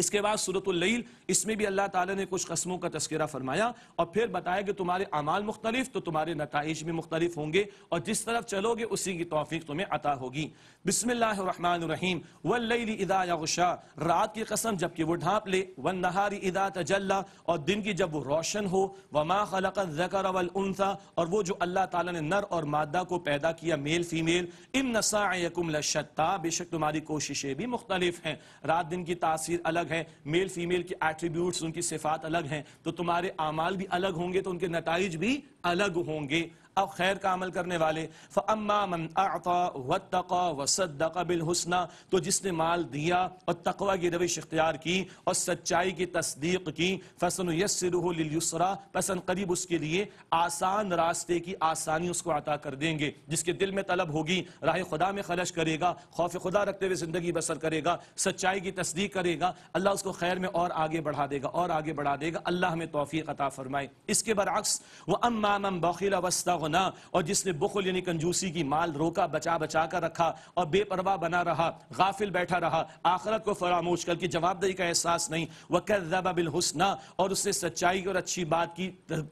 इसके बाद सूरतल इसमें भी अल्लाह ताला ने कुछ कस्मों का तस्करा फरमाया और फिर बताया कि तुम्हारे अमाल मुख्तलिफ तो तुम्हारे नतज भी मुख्तलिफ होंगे और जिस तरफ चलोगे उसी की तोफ़ी तुम्हें अता होगी बिसमीम वल्लाशा रात की कसम जबकि वो ढांप ले वन नहारी इदा तजल्ला और दिन की जब वो रोशन हो वमा खलक जकर वलसा और वो जो अल्लाह ताला ने नर और मादा को पैदा किया मेल फीमेल इम लशत्ता बेशक तुम्हारी कोशिशें भी मुख्तलिफ हैं रात दिन की तासीर अलग अलग हैं मेल फीमेल के एट्रीब्यूट्स उनकी सिफात अलग हैं तो तुम्हारे अमाल भी अलग होंगे तो उनके नतज भी अलग होंगे और खैर का अमल करने वाले फ़म्मामन तो जिसने माल दिया और तकवा की रविश इख्तियार की और सच्चाई की तस्दीक की फसन यसरा पसन करीब उसके लिए आसान रास्ते की आसानी उसको अता कर देंगे जिसके दिल में तलब होगी राह खुदा में खर्च करेगा खौफ खुदा रखते हुए ज़िंदगी बसर करेगा सच्चाई की तस्दीक करेगा अल्लाह उसको खैर में और आगे बढ़ा देगा और आगे बढ़ा देगा अल्लाह हमें तोफ़ी अता फ़रमाए इसके बरक्स वह अम्मा बखिला वस्ता होना और जिसने बुखल यानी कंजूसी की माल रोका बचा बचा कर रखा और बेपरवाह बना रहा गाफिल बैठा रहा आखरत को फरामोश करके जवाबदेही का एहसास नहीं वह वक़बा बिल हुसना और उसने सच्चाई और अच्छी बात की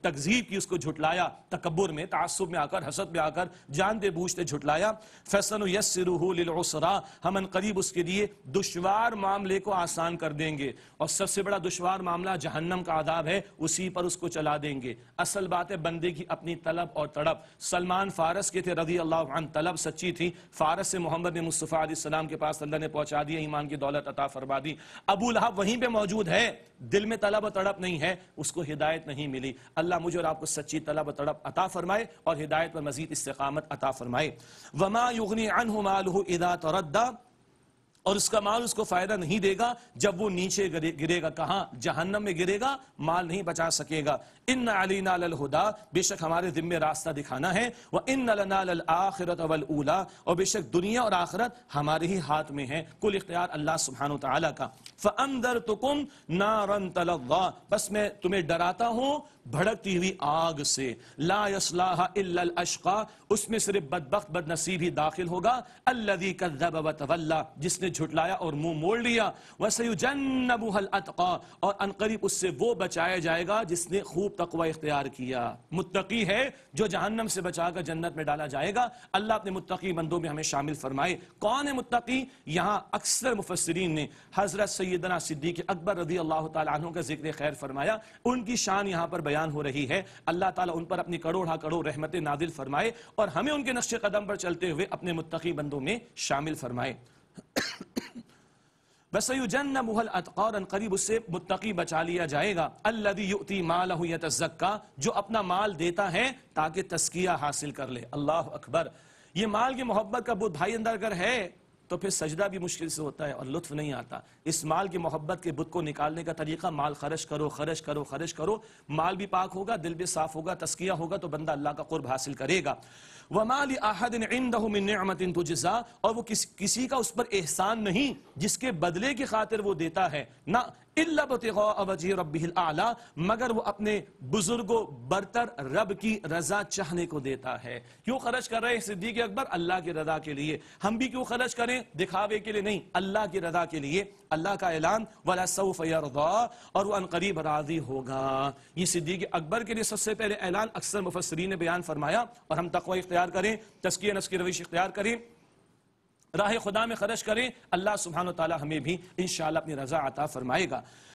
तकजीब की उसको झुटलाया तकबर में तसब में आकर हसद में आकर जान दे बूझते झुटलाया फैसन यसरा हम करीब उसके लिए दुशवार मामले को आसान कर देंगे और सबसे बड़ा दुशवार मामला जहन्नम का आदाब है उसी पर उसको चला देंगे असल बात है बंदे की अपनी तलब और तड़प तड़प सलमान फारस के थे रजी अल्लाह तलब सच्ची थी फारस से मोहम्मद ने मुस्तफ़ा सलाम के पास अल्लाह ने पहुंचा दिया ईमान की दौलत अता फरमा दी अबू लहब वहीं पर मौजूद है दिल में तलब तड़प नहीं है उसको हिदायत नहीं मिली अल्लाह मुझे और आपको सच्ची तलब तड़प अता फरमाए और हिदायत पर मजीद इस्तकामत अता फरमाए वमा युगनी अन मालू इदा तरदा और उसका माल उसको फायदा नहीं देगा जब वो नीचे गिरेगा कहां जहन्नम में गिरेगा माल नहीं बचा सकेगा इन अलीना ललहुदा बेशक हमारे जिम्मे रास्ता दिखाना है वह इन लल आखिरत अवल उला और बेशक दुनिया और आखिरत हमारे ही हाथ में है कुल इख्तियार अल्लाह सुबहान तला का फमदर तुकुम नारन रन तलवा बस मैं तुम्हें डराता हूं भड़कती हुई आग से ला यसलाह अशका उसमें सिर्फ बदबक बदनसीब ही दाखिल होगा अल्लदी कदब वतवल्ला जिसने झुटलाया और मुंह मोड़ लिया वह वसयुजनबुहल अतका और अनकरीब उससे वो बचाया जाएगा जिसने खूब तकवा इख्तियार किया मुत्तकी है जो जहन्नम से बचाकर जन्नत में डाला जाएगा अल्लाह अपने मुत्तकी बंदों में हमें शामिल फरमाए कौन है मुत्तकी यहाँ अक्सर मुफसरीन ने हजरत सैदना सिद्दीक अकबर रजी अल्लाह तहों का जिक्र खैर फरमाया उनकी शान यहाँ पर बयान हो रही है अल्लाह ताला उन पर अपनी करोड़ा करोड़ रहमत नादिल फरमाए और हमें उनके नक्शे कदम पर चलते हुए अपने मुत्तकी बंदों में शामिल फरमाए करीब उससे मुत्तकी बचा लिया जाएगा अल्लदी युति माल जो अपना माल देता है ताकि तस्किया हासिल कर ले अल्लाह अकबर ये माल की मोहब्बत का बुद्धाई अंदर अगर है तो फिर सजदा भी मुश्किल से होता है और लुत्फ नहीं आता इस माल की मोहब्बत के बुत को निकालने का तरीका माल खर्च करो खर्च करो खर्च करो माल भी पाक होगा दिल भी साफ होगा तस्किया होगा तो बंदा अल्लाह का कुर्ब हासिल करेगा वमाल आहदिन तुजसा और वो किस, किसी का उस पर एहसान नहीं जिसके बदले की खातिर वो देता है ना आला मगर वो अपने बुजुर्गो बरतर रब की रजा चाहने को देता है क्यों खर्च कर रहे हैं सिद्दीक अकबर अल्लाह की रजा के लिए हम भी क्यों खर्च करें दिखावे के लिए नहीं अल्लाह की रजा के लिए अल्लाह का ऐलान वाला सऊफ और वह अनकरीब राजी होगा ये सिद्दीक अकबर के लिए सबसे पहले ऐलान अक्सर मुफसरी ने बयान फरमाया और हम तकवा इख्तियार करें तस्किया नस्की रविश इख्तियार करें राह खुदा में खर्च करें अल्लाह सुबहान तला हमें भी इन अपनी रजा अता फरमाएगा